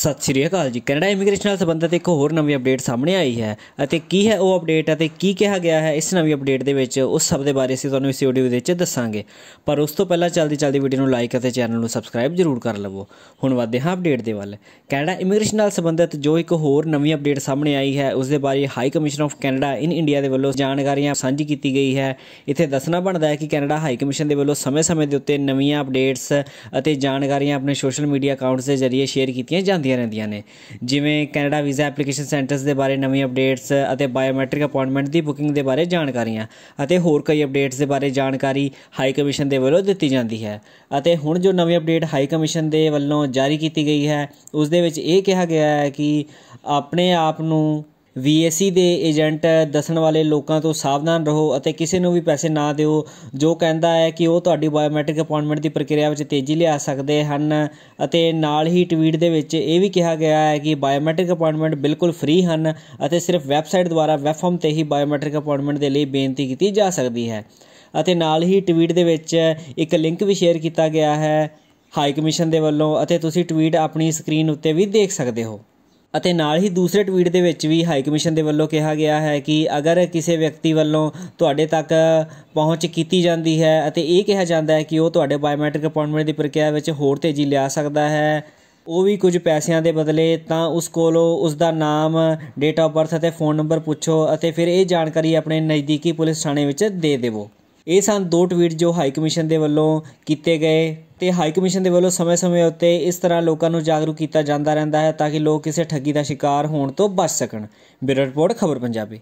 ਸਤਿ ਸ਼੍ਰੀ ਅਕਾਲ ਜੀ Canada immigration ਨਾਲ ਸੰਬੰਧਿਤ ਇੱਕ ਹੋਰ ਨਵੀਂ ਅਪਡੇਟ ਸਾਹਮਣੇ ਆਈ ਹੈ ਅਤੇ ਕੀ ਹੈ ਉਹ ਅਪਡੇਟ ਅਤੇ ਕੀ ਕਿਹਾ ਗਿਆ ਹੈ ਇਸ ਨਵੀਂ ਅਪਡੇਟ ਦੇ ਵਿੱਚ ਉਸ ਸਭ ਦੇ ਬਾਰੇ ਅਸੀਂ ਤੁਹਾਨੂੰ ਇਸ ਵੀਡੀਓ ਦੇ ਵਿੱਚ ਦੱਸਾਂਗੇ ਪਰ ਉਸ ਤੋਂ ਪਹਿਲਾਂ ਜਲਦੀ ਜਲਦੀ ਵੀਡੀਓ ਨੂੰ ਲਾਈਕ ਅਤੇ ਚੈਨਲ ਨੂੰ ਸਬਸਕ੍ਰਾਈਬ ਜ਼ਰੂਰ ਕਰ ਲਵੋ ਹੁਣ ਵਧਦੇ ਹਾਂ ਅਪਡੇਟ ਦੇ ਵੱਲ ਕੈਨੇਡਾ ਇਮੀਗ੍ਰੇਸ਼ਨ ਨਾਲ ਸੰਬੰਧਿਤ ਜੋ ਇੱਕ ਹੋਰ ਨਵੀਂ ਅਪਡੇਟ ਸਾਹਮਣੇ ਆਈ ਹੈ ਉਸ ਦੇ ਬਾਰੇ High Commission of Canada in India ਦੇ ਵੱਲੋਂ ਜਾਣਕਾਰੀਆਂ ਸਾਂਝੀ ਕੀਤੀ ਗਈ ਹੈ ਇੱਥੇ ਦੱਸਣਾ ਬਣਦਾ ਹੈ ਕਿ ਕੈਨੇਡਾ ਹਾਈ ਕਮਿਸ਼ਨ ਦੇ ਵੱਲੋਂ ਸਮੇਂ-ਸਮੇਂ ਦੇ ਉੱਤੇ ਨਵੀਆਂ ਅਪਡੇਟਸ ਅਤੇ ਜਾਣਕਾਰੀਆਂ ਆਪਣੇ ਸੋਸ਼ਲ ਮੀਡੀਆ ਅਕਾਊਂਟਸ ਦੇ ਜ਼ਰੀਏ ਸ਼ੇਅਰ ਕੀਤੀਆਂ ਜਾਂਦੀਆਂ ਆਉਂਦੀਆਂ ਰਹਿੰਦੀਆਂ ਨੇ ਜਿਵੇਂ ਕੈਨੇਡਾ ਵੀਜ਼ਾ ਐਪਲੀਕੇਸ਼ਨ ਸੈਂਟਰਸ ਦੇ ਬਾਰੇ ਨਵੀਂ ਅਪਡੇਟਸ ਅਤੇ ਬਾਇਓਮੈਟ੍ਰਿਕ ਅਪਾਇੰਟਮੈਂਟ ਦੀ ਬੁਕਿੰਗ ਦੇ ਬਾਰੇ ਜਾਣਕਾਰੀਆਂ ਅਤੇ ਹੋਰ ਕਈ ਅਪਡੇਟਸ ਦੇ ਬਾਰੇ ਜਾਣਕਾਰੀ ਹਾਈ ਕਮਿਸ਼ਨ ਦੇ ਵੱਲੋਂ ਦਿੱਤੀ ਜਾਂਦੀ ਹੈ ਅਤੇ ਹੁਣ ਜੋ ਨਵੀਂ ਅਪਡੇਟ ਹਾਈ ਕਮਿਸ਼ਨ ਦੇ ਵੱਲੋਂ ਜਾਰੀ ਕੀਤੀ ਗਈ ਹੈ ਉਸ ਦੇ ਵਿੱਚ ਇਹ ਕਿਹਾ ਗਿਆ ਹੈ ਕਿ ਆਪਣੇ ਆਪ ਨੂੰ ਵੀਐਸਸੀ ਦੇ ਏਜੰਟ ਦੱਸਣ ਵਾਲੇ ਲੋਕਾਂ ਤੋਂ ਸਾਵਧਾਨ ਰਹੋ ਅਤੇ ਕਿਸੇ ਨੂੰ ਵੀ ਪੈਸੇ ਨਾ ਦਿਓ ਜੋ ਕਹਿੰਦਾ ਹੈ ਕਿ ਉਹ ਤੁਹਾਡੀ ਬਾਇਓਮੈਟ੍ਰਿਕ ਅਪਾਇੰਟਮੈਂਟ ਦੀ ਪ੍ਰਕਿਰਿਆ ਵਿੱਚ ਤੇਜ਼ੀ ਲਿਆ ਸਕਦੇ ਹਨ ਅਤੇ ਨਾਲ ਹੀ ਟਵੀਟ ਦੇ ਵਿੱਚ ਇਹ ਵੀ ਕਿਹਾ ਗਿਆ ਹੈ ਕਿ ਬਾਇਓਮੈਟ੍ਰਿਕ ਅਪਾਇੰਟਮੈਂਟ ਬਿਲਕੁਲ ਫ੍ਰੀ ਹਨ ਅਤੇ ਸਿਰਫ ਵੈਬਸਾਈਟ ਦੁਆਰਾ ਵੈਬ ਫਾਰਮ ਤੇ ਹੀ ਬਾਇਓਮੈਟ੍ਰਿਕ ਅਪਾਇੰਟਮੈਂਟ ਦੇ ਲਈ ਬੇਨਤੀ ਕੀਤੀ ਜਾ ਸਕਦੀ ਹੈ ਅਤੇ ਨਾਲ ਹੀ ਟਵੀਟ ਦੇ ਵਿੱਚ ਇੱਕ ਲਿੰਕ ਵੀ ਸ਼ੇਅਰ ਕੀਤਾ ਗਿਆ ਹੈ ਹਾਈ ਕਮਿਸ਼ਨ ਦੇ ਵੱਲੋਂ ਅਤੇ ਤੁਸੀਂ ਟਵੀਟ ਆਪਣੀ ਸਕਰੀਨ ਉੱਤੇ ਵੀ ਦੇਖ ਸਕਦੇ ਹੋ ਅਤੇ ਨਾਲ ਹੀ ਦੂਸਰੇ ਟਵੀਟ ਦੇ ਵਿੱਚ ਵੀ ਹਾਈ ਕਮਿਸ਼ਨ ਦੇ ਵੱਲੋਂ ਕਿਹਾ ਗਿਆ ਹੈ ਕਿ ਅਗਰ ਕਿਸੇ ਵਿਅਕਤੀ ਵੱਲੋਂ ਤੁਹਾਡੇ ਤੱਕ ਪਹੁੰਚ ਕੀਤੀ ਜਾਂਦੀ ਹੈ ਅਤੇ ਇਹ ਕਿਹਾ ਜਾਂਦਾ ਹੈ ਕਿ ਉਹ ਤੁਹਾਡੇ ਬਾਇਓਮੈਟ੍ਰਿਕ ਅਪਾਇੰਟਮੈਂਟ ਦੀ ਪ੍ਰਕਿਰਿਆ ਵਿੱਚ ਹੋਰ ਤੇਜ਼ੀ ਲਿਆ ਸਕਦਾ ਹੈ ਉਹ ਵੀ ਕੁਝ ਪੈਸਿਆਂ ਦੇ ਬਦਲੇ ਤਾਂ ਉਸ ਕੋਲੋਂ ਉਸ ਦਾ ਨਾਮ ਡੇਟ ਆਫ ਬਰਥ ਅਤੇ ਫੋਨ ਨੰਬਰ ਪੁੱਛੋ ਅਤੇ ਫਿਰ ਇਹ ਜਾਣਕਾਰੀ ਆਪਣੇ ਨਜ਼ਦੀਕੀ ਪੁਲਿਸ ਥਾਣੇ ਵਿੱਚ ਦੇ ਦੇਵੋ ਇਹ ਸਨ ਦੋ ਟਵੀਟ ਜੋ ਹਾਈ ਕਮਿਸ਼ਨ ਦੇ ਵੱਲੋਂ ਕੀਤੇ ਗਏ ਤੇ ਹਾਈ ਕਮਿਸ਼ਨ ਦੇ ਵੱਲੋਂ ਸਮੇਂ-ਸਮੇਂ ਉੱਤੇ ਇਸ ਤਰ੍ਹਾਂ ਲੋਕਾਂ ਨੂੰ ਜਾਗਰੂਕ ਕੀਤਾ ਜਾਂਦਾ ਰਹਿੰਦਾ ਹੈ ਤਾਂ ਕਿ ਲੋਕ ਕਿਸੇ ਠੱਗੀ ਦਾ ਸ਼ਿਕਾਰ ਹੋਣ ਤੋਂ ਬਚ ਸਕਣ ਬਿਊਰੋ ਰਿਪੋਰਟ ਖਬਰ ਪੰਜਾਬੀ